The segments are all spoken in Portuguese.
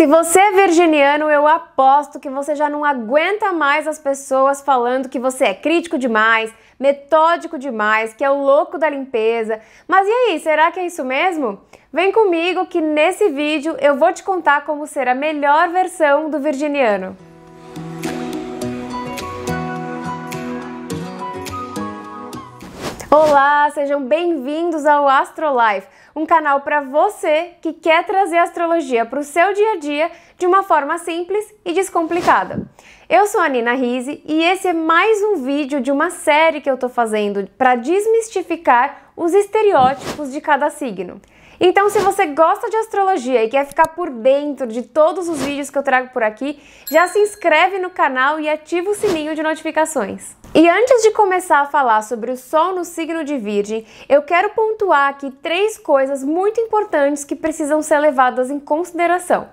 Se você é virginiano, eu aposto que você já não aguenta mais as pessoas falando que você é crítico demais, metódico demais, que é o louco da limpeza. Mas e aí, será que é isso mesmo? Vem comigo que nesse vídeo eu vou te contar como ser a melhor versão do virginiano. Olá, sejam bem-vindos ao Astrolife um canal para você que quer trazer a astrologia para o seu dia a dia de uma forma simples e descomplicada. Eu sou a Nina Rizzi e esse é mais um vídeo de uma série que eu estou fazendo para desmistificar os estereótipos de cada signo. Então, se você gosta de astrologia e quer ficar por dentro de todos os vídeos que eu trago por aqui, já se inscreve no canal e ativa o sininho de notificações. E antes de começar a falar sobre o Sol no signo de Virgem, eu quero pontuar aqui três coisas muito importantes que precisam ser levadas em consideração.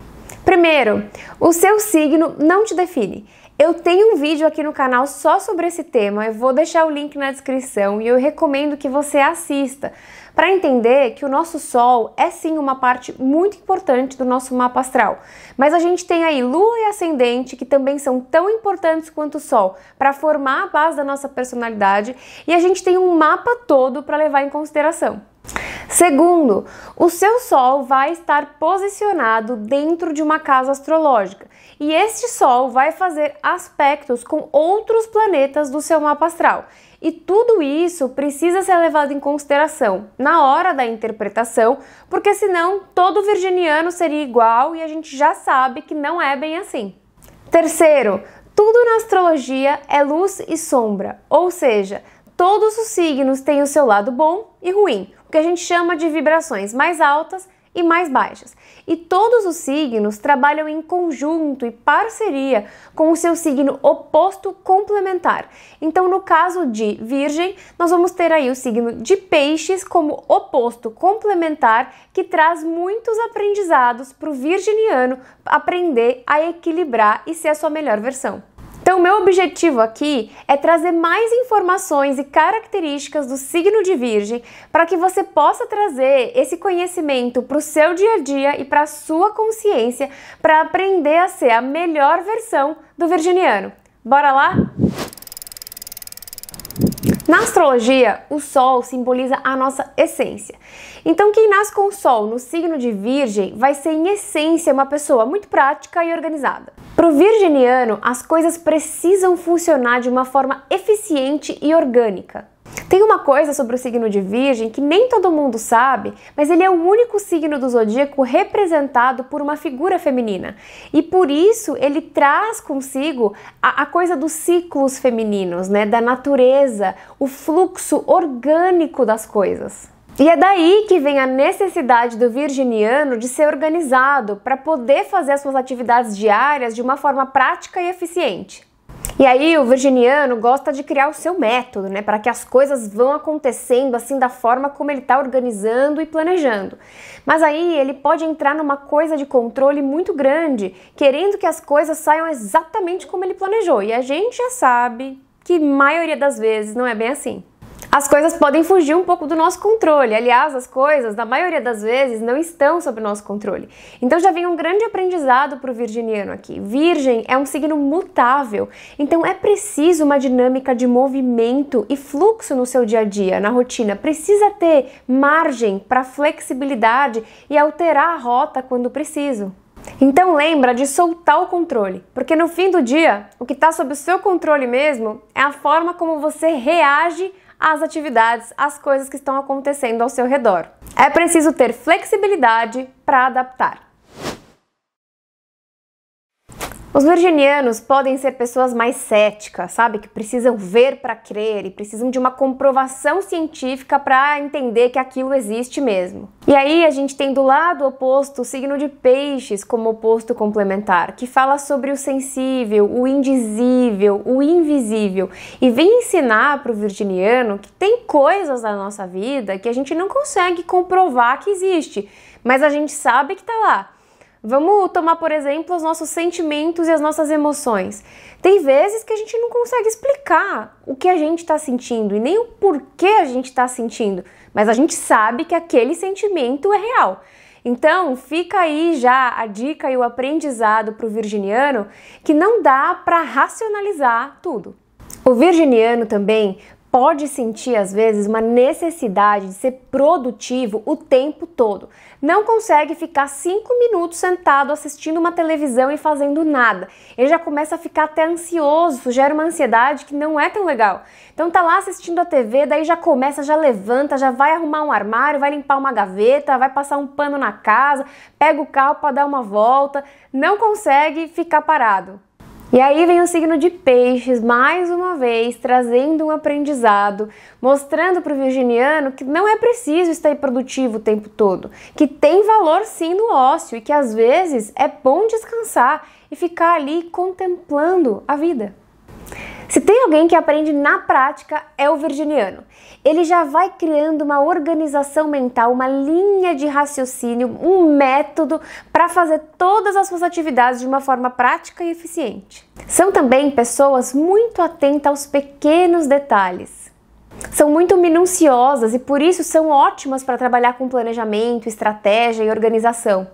Primeiro, o seu signo não te define. Eu tenho um vídeo aqui no canal só sobre esse tema, eu vou deixar o link na descrição e eu recomendo que você assista, para entender que o nosso Sol é sim uma parte muito importante do nosso mapa astral. Mas a gente tem aí Lua e Ascendente, que também são tão importantes quanto o Sol, para formar a base da nossa personalidade, e a gente tem um mapa todo para levar em consideração. Segundo, o seu Sol vai estar posicionado dentro de uma casa astrológica e este Sol vai fazer aspectos com outros planetas do seu mapa astral. E tudo isso precisa ser levado em consideração na hora da interpretação, porque senão todo virginiano seria igual e a gente já sabe que não é bem assim. Terceiro, tudo na astrologia é luz e sombra, ou seja, todos os signos têm o seu lado bom e ruim o que a gente chama de vibrações mais altas e mais baixas. E todos os signos trabalham em conjunto e parceria com o seu signo oposto complementar. Então, no caso de Virgem, nós vamos ter aí o signo de Peixes como oposto complementar que traz muitos aprendizados para o virginiano aprender a equilibrar e ser a sua melhor versão. Então, meu objetivo aqui é trazer mais informações e características do signo de Virgem para que você possa trazer esse conhecimento para o seu dia a dia e para a sua consciência para aprender a ser a melhor versão do virginiano. Bora lá? Na astrologia, o Sol simboliza a nossa essência. Então, quem nasce com o Sol no signo de Virgem vai ser, em essência, uma pessoa muito prática e organizada. Para o virginiano, as coisas precisam funcionar de uma forma eficiente e orgânica. Tem uma coisa sobre o signo de Virgem que nem todo mundo sabe, mas ele é o único signo do zodíaco representado por uma figura feminina. E por isso ele traz consigo a, a coisa dos ciclos femininos, né, da natureza, o fluxo orgânico das coisas. E é daí que vem a necessidade do virginiano de ser organizado para poder fazer as suas atividades diárias de uma forma prática e eficiente. E aí o virginiano gosta de criar o seu método, né, para que as coisas vão acontecendo assim da forma como ele está organizando e planejando. Mas aí ele pode entrar numa coisa de controle muito grande, querendo que as coisas saiam exatamente como ele planejou. E a gente já sabe que maioria das vezes não é bem assim. As coisas podem fugir um pouco do nosso controle. Aliás, as coisas, na maioria das vezes, não estão sob nosso controle. Então já vem um grande aprendizado para o virginiano aqui. Virgem é um signo mutável, então é preciso uma dinâmica de movimento e fluxo no seu dia a dia, na rotina. Precisa ter margem para flexibilidade e alterar a rota quando preciso. Então lembra de soltar o controle, porque no fim do dia, o que está sob o seu controle mesmo é a forma como você reage às atividades, às coisas que estão acontecendo ao seu redor. É preciso ter flexibilidade para adaptar. Os virginianos podem ser pessoas mais céticas, sabe? Que precisam ver para crer e precisam de uma comprovação científica para entender que aquilo existe mesmo. E aí a gente tem do lado oposto o signo de peixes como oposto complementar, que fala sobre o sensível, o indizível, o invisível e vem ensinar para o virginiano que tem coisas na nossa vida que a gente não consegue comprovar que existe, mas a gente sabe que está lá. Vamos tomar, por exemplo, os nossos sentimentos e as nossas emoções. Tem vezes que a gente não consegue explicar o que a gente está sentindo e nem o porquê a gente está sentindo, mas a gente sabe que aquele sentimento é real. Então, fica aí já a dica e o aprendizado para o virginiano que não dá para racionalizar tudo. O virginiano também pode sentir às vezes uma necessidade de ser produtivo o tempo todo. Não consegue ficar cinco minutos sentado assistindo uma televisão e fazendo nada. Ele já começa a ficar até ansioso, gera uma ansiedade que não é tão legal. Então tá lá assistindo a TV, daí já começa, já levanta, já vai arrumar um armário, vai limpar uma gaveta, vai passar um pano na casa, pega o carro para dar uma volta, não consegue ficar parado. E aí vem o signo de Peixes, mais uma vez, trazendo um aprendizado, mostrando para o virginiano que não é preciso estar produtivo o tempo todo, que tem valor sim no ócio e que às vezes é bom descansar e ficar ali contemplando a vida. Se tem alguém que aprende na prática, é o virginiano. Ele já vai criando uma organização mental, uma linha de raciocínio, um método para fazer todas as suas atividades de uma forma prática e eficiente. São também pessoas muito atentas aos pequenos detalhes. São muito minuciosas e por isso são ótimas para trabalhar com planejamento, estratégia e organização.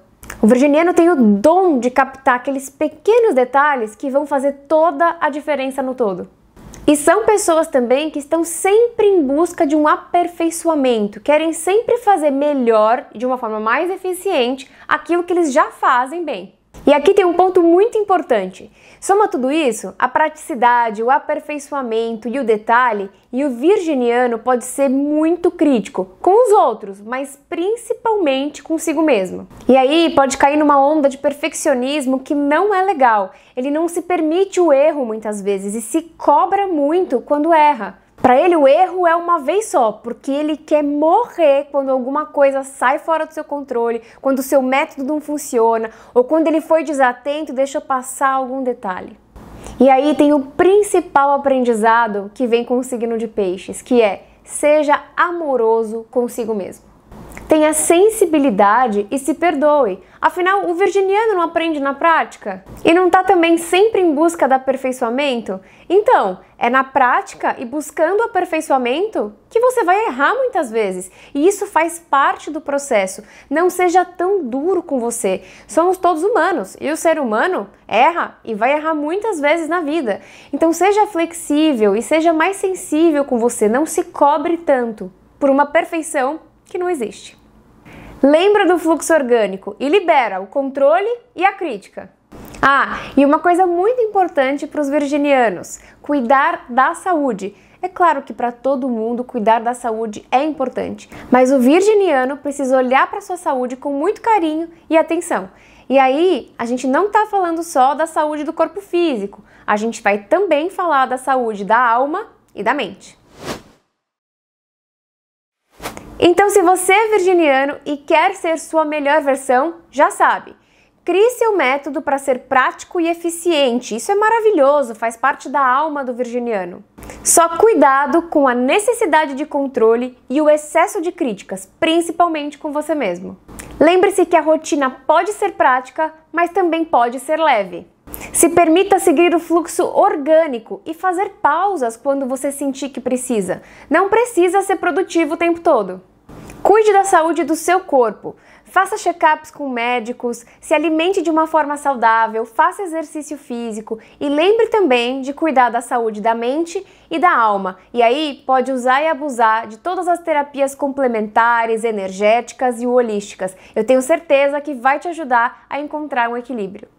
O virginiano tem o dom de captar aqueles pequenos detalhes que vão fazer toda a diferença no todo. E são pessoas também que estão sempre em busca de um aperfeiçoamento, querem sempre fazer melhor, de uma forma mais eficiente, aquilo que eles já fazem bem. E aqui tem um ponto muito importante. Soma tudo isso, a praticidade, o aperfeiçoamento e o detalhe, e o virginiano pode ser muito crítico com os outros, mas principalmente consigo mesmo. E aí pode cair numa onda de perfeccionismo que não é legal. Ele não se permite o erro muitas vezes e se cobra muito quando erra. Para ele, o erro é uma vez só, porque ele quer morrer quando alguma coisa sai fora do seu controle, quando o seu método não funciona, ou quando ele foi desatento e deixou passar algum detalhe. E aí tem o principal aprendizado que vem com o signo de peixes, que é seja amoroso consigo mesmo. Tenha sensibilidade e se perdoe, Afinal, o virginiano não aprende na prática? E não está também sempre em busca do aperfeiçoamento? Então, é na prática e buscando aperfeiçoamento que você vai errar muitas vezes. E isso faz parte do processo. Não seja tão duro com você. Somos todos humanos e o ser humano erra e vai errar muitas vezes na vida. Então, seja flexível e seja mais sensível com você. Não se cobre tanto por uma perfeição que não existe. Lembra do fluxo orgânico e libera o controle e a crítica. Ah, e uma coisa muito importante para os virginianos: cuidar da saúde. É claro que para todo mundo cuidar da saúde é importante, mas o virginiano precisa olhar para sua saúde com muito carinho e atenção. E aí, a gente não está falando só da saúde do corpo físico, a gente vai também falar da saúde da alma e da mente. Então, se você é virginiano e quer ser sua melhor versão, já sabe. Crie seu método para ser prático e eficiente. Isso é maravilhoso, faz parte da alma do virginiano. Só cuidado com a necessidade de controle e o excesso de críticas, principalmente com você mesmo. Lembre-se que a rotina pode ser prática, mas também pode ser leve. Se permita seguir o fluxo orgânico e fazer pausas quando você sentir que precisa. Não precisa ser produtivo o tempo todo. Cuide da saúde do seu corpo. Faça check-ups com médicos, se alimente de uma forma saudável, faça exercício físico e lembre também de cuidar da saúde da mente e da alma. E aí pode usar e abusar de todas as terapias complementares, energéticas e holísticas. Eu tenho certeza que vai te ajudar a encontrar um equilíbrio.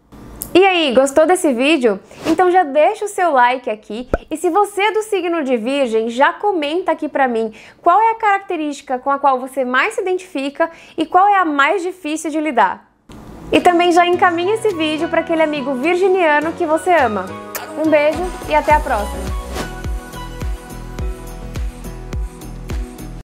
E aí, gostou desse vídeo? Então já deixa o seu like aqui e se você é do signo de Virgem, já comenta aqui para mim qual é a característica com a qual você mais se identifica e qual é a mais difícil de lidar. E também já encaminha esse vídeo para aquele amigo virginiano que você ama. Um beijo e até a próxima!